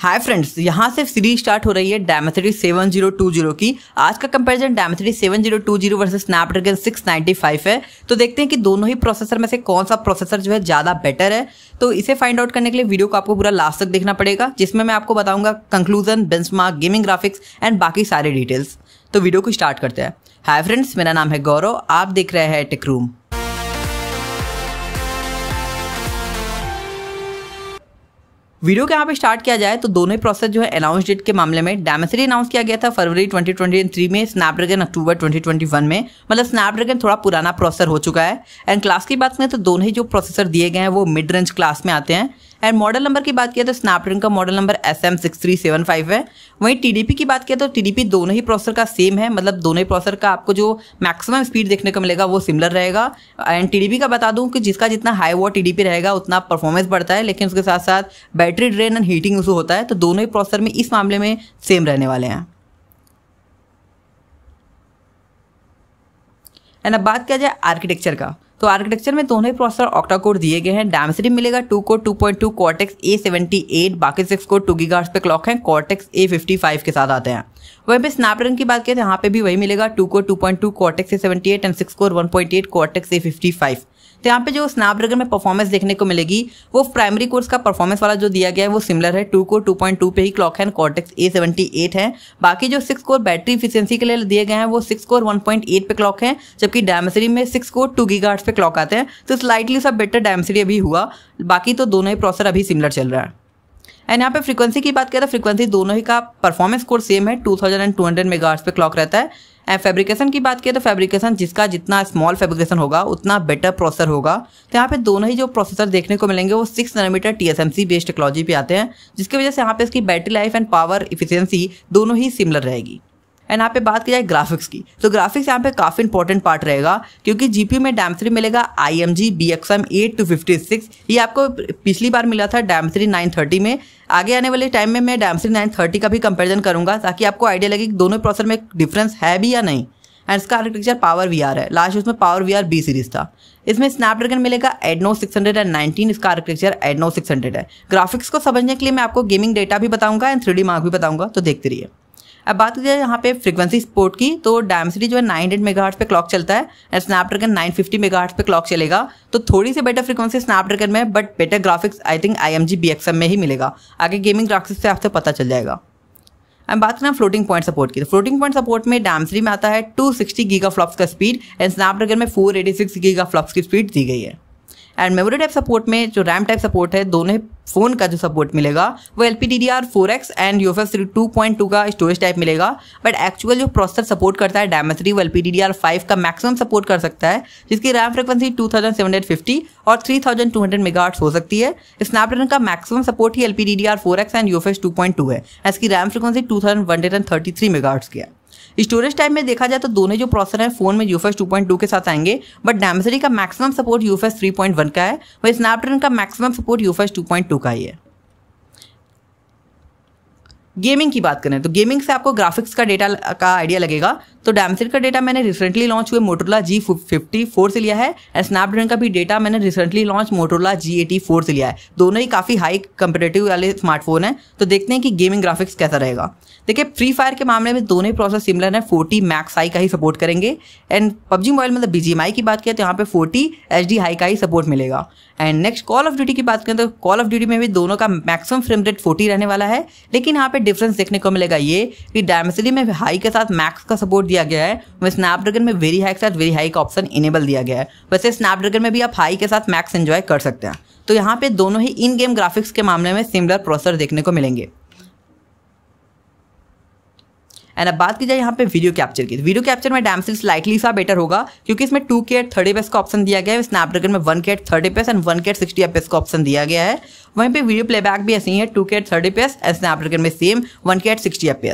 hi friends यहाँ से series start हो रही है सेवन जीरो टू जीरो की आज का comparison two zero versus Snapdragon five है तो देखते हैं कि दोनों ही प्रोसेसर में से कौन सा प्रोसेसर जो है ज़्यादा बेटर है तो इसे फाइंड आउट करने के लिए वीडियो को आपको पूरा लास्ट तक देखना पड़ेगा जिसमें मैं आपको बताऊंगा conclusion benchmark gaming graphics and बाकी सारे डिटेल्स तो वीडियो को स्टार्ट करते हैं हाय फ्रेंड्स मेरा नाम है गौरव आप देख रहे हैं टिकरूम रूम वीडियो के यहाँ पे स्टार्ट किया जाए तो दोनों प्रोसेस जो है अनाउंस डेट के मामले में डेमेसरी अनाउंस किया गया था फरवरी 2023 में स्नैपड्रैगन अक्टूबर 2021 में मतलब स्नैपड्रैगन थोड़ा पुराना प्रोसेसर हो चुका है एंड क्लास की बात करें तो दोनों ही जो प्रोसेसर दिए गए हैं वो मिड रेंज क्लास में आते हैं एंड मॉडल नंबर की बात किया तो स्नैपड्रैगन का model number S M six three seven five है वहीं टीडीपी की बात किया तो टीडीपी दोनों ही प्रोसेसर का सेम है मतलब दोनों ही प्रोसेसर का आपको जो मैक्सिमम स्पीड देखने को मिलेगा वो सिमिलर रहेगा एंड टीडीपी का बता दूं कि जिसका जितना हाई वो टीडीपी रहेगा उतना परफॉर्मेंस बढ़ता है लेकिन उसके साथ साथ battery drain and heating issue होता है तो दोनों ही प्रोसेसर में इस मामले में सेम रहने वाले हैं एंड अब बात किया जाए आर्किटेक्चर का तो आर्किटेक्चर में दोनों ही प्रोसेसर ऑक्टा कोर दिए गए हैं डैमसरी मिलेगा two core two point two Cortex A seventy eight बाकी सिक्स कोर टू गीगार्स पे क्लॉक है कॉटेक्स ए फिफ्टी फाइव के साथ आते हैं वहीं पे स्नैपड्रैगन की बात करें तो यहाँ पे भी वही मिलेगा two core two point two Cortex A seventy eight and six core one point eight Cortex A fifty five तो यहाँ पे जो स्नैपड्रैगन में परफॉर्मेंस देखने को मिलेगी वो प्राइमरी कोर्स का परफॉर्मेंस वाला जो दिया गया है वो सिमिलर है two core two point two पे ही क्लॉक है and Cortex A seventy eight है बाकी जो सिक्स कोर बैटरी इफिशियंसी के लिए दिए गए हैं वो six core one point eight पे क्लॉक है जबकि डायमसरी में सिक्स कोर टू गी पे क्लॉक आते हैं तो स्लाइटली सब बेटर डायमसरी अभी हुआ बाकी तो दोनों ही प्रोसेसर अभी सिमिलर चल रहा है एंड यहाँ पे फ्रीक्वेंसी की बात करें तो फ्रीक्वेंसी दोनों ही का परफॉर्मेंस कोर सेम है two thousand and two hundred megahertz पे क्लॉक रहता है एंड फैब्रिकेशन की बात करें तो फैब्रिकेशन जिसका जितना स्मॉल फैब्रिकेशन होगा उतना बेटर प्रोसेसर होगा तो यहाँ पे दोनों ही जो प्रोसेसर देखने को मिलेंगे वो six nanometer T S M C based technology पे आते हैं जिसकी वजह से यहाँ पे इसकी battery life and power efficiency दोनों ही सिमिलर रहेगी एंड यहाँ पे बात की जाए ग्राफिक्स की तो ग्राफिक्स यहाँ पे काफ़ी इंपॉर्टेंट पार्ट रहेगा क्योंकि जीपीयू में डैम थ्री मिलेगा I M G B X M eight two fifty six ये आपको पिछली बार मिला था डैम थ्री नाइन थर्टी में आगे आने वाले टाइम में मैं डैम थ्री नाइन थर्टी का भी कंपेरिजन करूँगा ताकि आपको आइडिया लगे कि दोनों प्रोसेसर में डिफरेंस है भी या नहीं एंड इसका आर्किटेक्चर पावर वी आर है लास्ट उसमें पावर वी बी सीरीज था इसमें स्नैपड्रैगन मिलेगा एडनो नाइनटीन इसका आर्किटेक्चर एडनो हंड्रेड है ग्राफिक्स को समझने के लिए मैं आपको गेमिंग डेटा भी बताऊंगा एंड थ्री डी मार्क भी बताऊंगा तो देखते रहिए अब बात की जाए यहाँ पे फ्रीक्वेंसी स्पोर्ट की तो डायमसिटी जो है नाइन हंड्रेड मेगा पे क्लॉक चलता है and Snapdragon nine fifty mega पे क्लॉक चलेगा तो थोड़ी सी बेटर फ्रीक्वेंसी स्नैपड्रैगन में but better graphics I think I M G B X M में ही मिलेगा आगे गेमिंग ग्राफिक्स से आपसे पता चल जाएगा अब बात करें फ्लोटिंग पॉइंट सपोर्ट की तो फ्लोटिंग पॉइंट सपोर्ट में डैमसरी में आता है टू सिक्सटी गीगा फ्लॉप्स का स्पीड एंड स्नैपड्रैगन में four eighty six giga flops की स्पीड दी गई है एंड मेमोरी टाइप सपोर्ट में जो रैम टाइप सपोर्ट है दोनों फ़ोन का जो सपोर्ट मिलेगा वो L P D D R four X and U F S two point two का स्टोरेज टाइप मिलेगा बट एक्चुअल जो प्रोसेसर सपोर्ट करता है डायमेस्ट्री वो L P D D R five का मैक्सिमम सपोर्ट कर सकता है जिसकी RAM frequency two thousand seven hundred fifty और three thousand two hundred mega हो सकती है स्नैपड्रैगन का मैक्सिमम सपोर्ट ही L P D D R four X and U F S two point two है इसकी RAM frequency two thousand one hundred and thirty three mega की है storage type में देखा जाए तो दोनों जो प्रोसेसर है फोन में यूफेस 2.2 के साथ आएंगे बट डैमसरी का मैक्सिमम सपोर्ट यूफेस 3.1 का है वही स्नैपड्रैगन का मैक्सिमम सपोर्ट यूफेस 2.2 का ही है गेमिंग की बात करें तो गेमिंग से आपको ग्राफिक्स का डेटा का आइडिया लगेगा तो डैमसेट का डेटा मैंने रिसेंटली लॉन्च हुए मोटोला जी फिफ्टी फोर से लिया है एंड स्नैपड्रैगन का भी डेटा मैंने recently launch Motorola G eighty four से लिया है दोनों ही काफ़ी हाई कंपेटेटिव वाले स्मार्टफोन है तो देखते हैं कि गेमिंग ग्राफिक्स कैसा रहेगा देखिए फ्री फायर के मामले में दोनों ही प्रोसेस सिमिलर है फोर्टी मैक्स आई का ही सपोर्ट करेंगे एंड पबजी मोबाइल मतलब बी की बात करें तो यहाँ पर फोर्टी एच हाई का ही सपोर्ट मिलेगा and next Call of Duty की बात करें तो कॉल ऑफ ड्यूटी में भी दोनों का मैक्सिमम फ्रेम रेट फोर्टी रहने वाला है लेकिन यहाँ पे डिफरेंस देखने को मिलेगा ये कि डायमेसिटी में हाई के साथ मैक्स का सपोर्ट दिया गया है वह स्नैपड्रैगन में वेरी हाई के साथ वेरी हाई का ऑप्शन इनेबल दिया गया है वैसे स्नैपड्रैगन में भी आप हाई के साथ मैक्स एंजॉय कर सकते हैं तो यहाँ पे दोनों ही इन गेम ग्राफिक्स के मामले में सिमिलर प्रोसेसर देखने को मिलेंगे एंड अब बात की जाए यहाँ पे वीडियो कैप्चर की वीडियो तो कैप्चर में डैमसिल स्लाइटली सा बेटर होगा क्योंकि इसमें two K at thirty FPS का ऑप्शन दिया गया है स्नैपड्रैगन में one K at thirty FPS and one K at sixty F का ऑप्शन दिया गया है वहीं पे वीडियो प्लेबैक भी ऐसे ही है two K at thirty FPS and Snapdragon में same one K at sixty F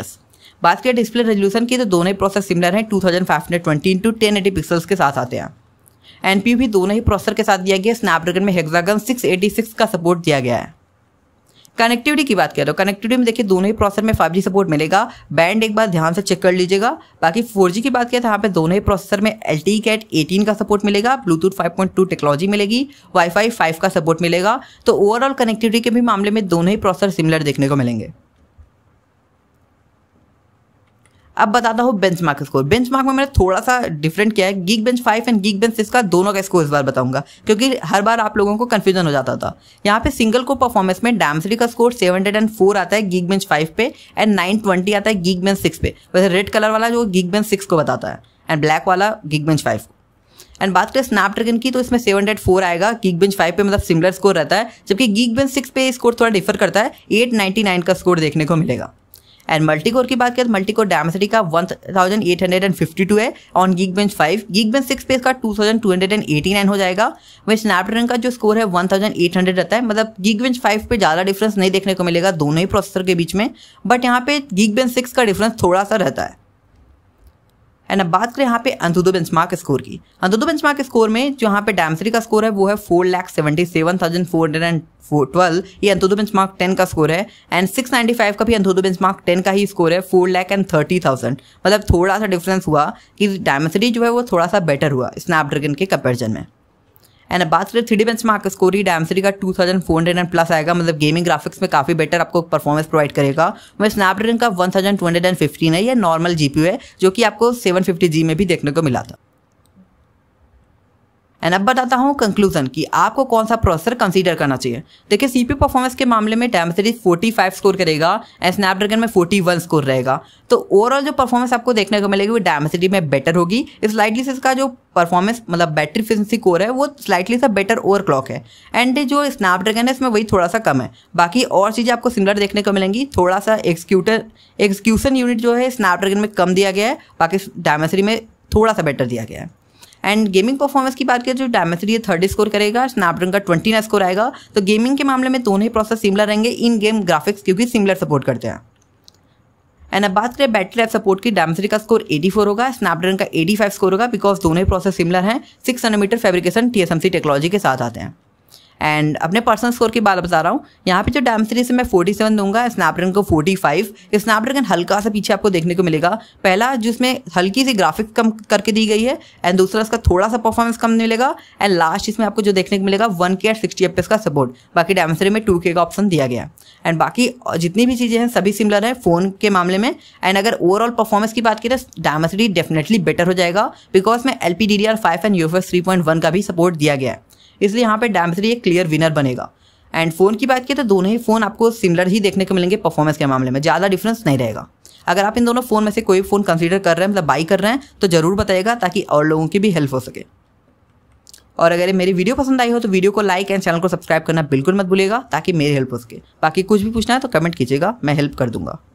बात करें डिस्प्ले रेजोल्यूशन की तो दोनों ही प्रोसेस सिमिलर हैं two thousand five hundred twenty into ten eighty pixels के साथ आते हैं एनपीयू भी दोनों ही प्रोसेसर के साथ दिया गया है स्नैपड्रैगन में हेक्सागन सिक्स एटी सिक्स का सपोर्ट दिया गया है कनेक्टिविटी की बात करें तो कनेक्टिविटी में देखिए दोनों ही प्रोसेसर में 5G सपोर्ट मिलेगा बैंड एक बार ध्यान से चेक कर लीजिएगा बाकी 4G की बात करें तो यहाँ पे दोनों ही प्रोसेसर में एल टी कैट एटीन का सपोर्ट मिलेगा ब्लूटूथ 5.2 टेक्नोलॉजी मिलेगी वाईफाई 5 का सपोर्ट मिलेगा तो ओवरऑल कनेक्टिविटी के भी मामले में दोनों ही प्रोसेसर सिमिलर देखने को मिलेंगे अब बताता हूँ benchmark score benchmark में मैंने थोड़ा सा डिफरेंट किया है Geekbench five and Geekbench का दोनों का स्कोर इस बार बताऊंगा क्योंकि हर बार आप लोगों को कन्फ्यूजन हो जाता था यहाँ पे सिंगल को परफॉर्मेंस में डैमसरी का score seven hundred and four आता है गीक बेंच फाइव पे एंड नाइन ट्वेंटी आता है गीक बेंच सिक्स पे वैसे रेड कलर वाला जो गीक बेंच सिक्स को बताता है एंड ब्लैक वाला गीक बेंच फाइव को एंड बात करें स्नैपड्रैगन की तो इसमें सेवन हंड्रेड फोर आएगा गीक बेंच फाइव पे मतलब सिमिलर स्कोर रहता है जबकि गीक बेंच सिक्स पे स्कोर थोड़ा डिफर करता है एट नाइन्टी नाइन का स्कोर देखने को मिलेगा एंड मल्टीकोर की बात करें तो मल्टीकोर डायमेसिटी का one thousand eight hundred and fifty two है on Geekbench five geek Geekbench six पे इसका two two thousand hundred and eighty nine हो जाएगा वहीं स्नैपड्रैगन का जो स्कोर है वन थाउजेंड एट हंड्रेड रहता है मतलब गीक बेंच फाइव पे ज़्यादा डिफरेंस नहीं देखने को मिलेगा दोनों ही प्रोसेसर के बीच में बट यहाँ पे गीक बेंच सिक्स का डिफरेंस थोड़ा सा रहता है एंड अब बात करें यहाँ पे अंधुदो बेंचमार्क स्कोर की अंधुदो बेंचमार्क स्कोर में जो यहाँ पे डैमसरी का स्कोर है वो है four lakh seventy seven thousand four hundred and twelve ये अंधुदो बेंचमार्क टेन का स्कोर है एंड सिक्स नाइन्टी फाइव का भी अंधुदो बेंचमार्क टेन का ही स्कोर है four lakh and thirty thousand मतलब थोड़ा सा डिफरेंस हुआ कि डैमसरी जो है वो थोड़ा सा बेटर हुआ स्नैपड्रैगन के कंपेरिजन में एंड बात करें three D benchmark score ही डायमसरी का two thousand four hundred and plus आएगा मतलब गेमिंग ग्राफिक्स में काफी बेटर आपको परफॉर्मेंस प्रोवाइड करेगा वह स्नैपड्रैगन का one thousand two hundred and fifteen है यह नॉर्मल जीपी है जो कि आपको सेवन फिफ्टी जी में भी देखने को मिला था एंड अब बताता हूँ कंक्लूजन कि आपको कौन सा प्रोसेसर कंसीडर करना चाहिए देखिए सीपीयू परफॉर्मेंस के मामले में टाइम सीरीज फाइव स्कोर करेगा एंड स्नैपड्रैगन में वन स्कोर रहेगा तो ओवरऑल जो परफॉर्मेंस आपको देखने को मिलेगी वो डायमेसिटी में बेटर होगी स्लाइटली से इसका जो परफॉर्मेंस मतलब बैटरी फिजेंसी कोर है वो स्लाइटली सा बेटर ओवर क्लॉक है एंड जो स्नैपड्रैगन है इसमें वही थोड़ा सा कम है बाकी और चीज़ें आपको सिमिलर देखने को मिलेंगी थोड़ा सा एक्सक्यूटर एक्सक्यूशन यूनिट जो है स्नैपड्रैगन में कम दिया गया है बाकी डायमेसिटी में थोड़ा सा बेटर दिया गया है एंड गेमिंग परफॉर्मेंस की बात करें जो डायमेसिटी है थर्ड स्कोर करेगा स्नैपड्रैगन का ट्वेंटी स्कोर आएगा तो गेमिंग के मामले में दोनों ही प्रोसेस सिमिलर रहेंगे इन गेम ग्राफिक्स क्योंकि सिमिलर सपोर्ट करते हैं एंड अब बात करें बैटरी लाइफ सपोर्ट की डायमेसिटी का स्कोर 84 होगा स्नैपड्रैगन का 85 स्कोर होगा बिकॉज दोनों ही प्रोसेस सिमिलर हैं six nanometer fabrication TSMC technology के साथ आते हैं एंड अपने पर्सनल स्कोर की बात बता रहा हूँ यहाँ पे जो डैम सीरीज मैं फोर्टी सेवन दूंगा स्नैपड्रैगन को फोर्टी फाइव स्नैपड्रैगन हल्का सा पीछे आपको देखने को मिलेगा पहला जिसमें हल्की सी ग्राफिक्स कम करके दी गई है एंड दूसरा इसका थोड़ा सा परफॉर्मेंस कम मिलेगा एंड लास्ट इसमें आपको जो देखने को मिलेगा one K at sixty F का सपोर्ट बाकी डैम सीरीज में टू के का ऑप्शन दिया गया एंड बाकी जितनी भी चीज़ें हैं सभी सिमिलर हैं फ़ोन के मामले में एंड अगर ओवरऑल परफॉर्मेंस की बात करें डैम सीरीज डेफिनेटली बेटर हो जाएगा बिकॉज में L P D D R five and U F S three point one का भी सपोर्ट दिया गया है इसलिए यहाँ पर डैम थ्री एक क्लियर विनर बनेगा एंड फ़ोन की बात की तो दोनों ही फ़ोन आपको सिमिलर ही देखने को मिलेंगे परफॉर्मेंस के मामले में ज़्यादा डिफरेंस नहीं रहेगा अगर आप इन दोनों फ़ोन में से कोई फ़ोन कंसिडर कर रहे हैं मतलब बाई कर रहे हैं तो ज़रूर बताइएगा ताकि और लोगों की भी हेल्प हो सके और अगर मेरी वीडियो पसंद आई हो तो वीडियो को लाइक एंड चैनल को सब्सक्राइब करना बिल्कुल मत भूलिएगा ताकि मेरी हेल्प हो सके बाकी कुछ भी पूछना है तो कमेंट कीजिएगा मैं हेल्प कर दूंगा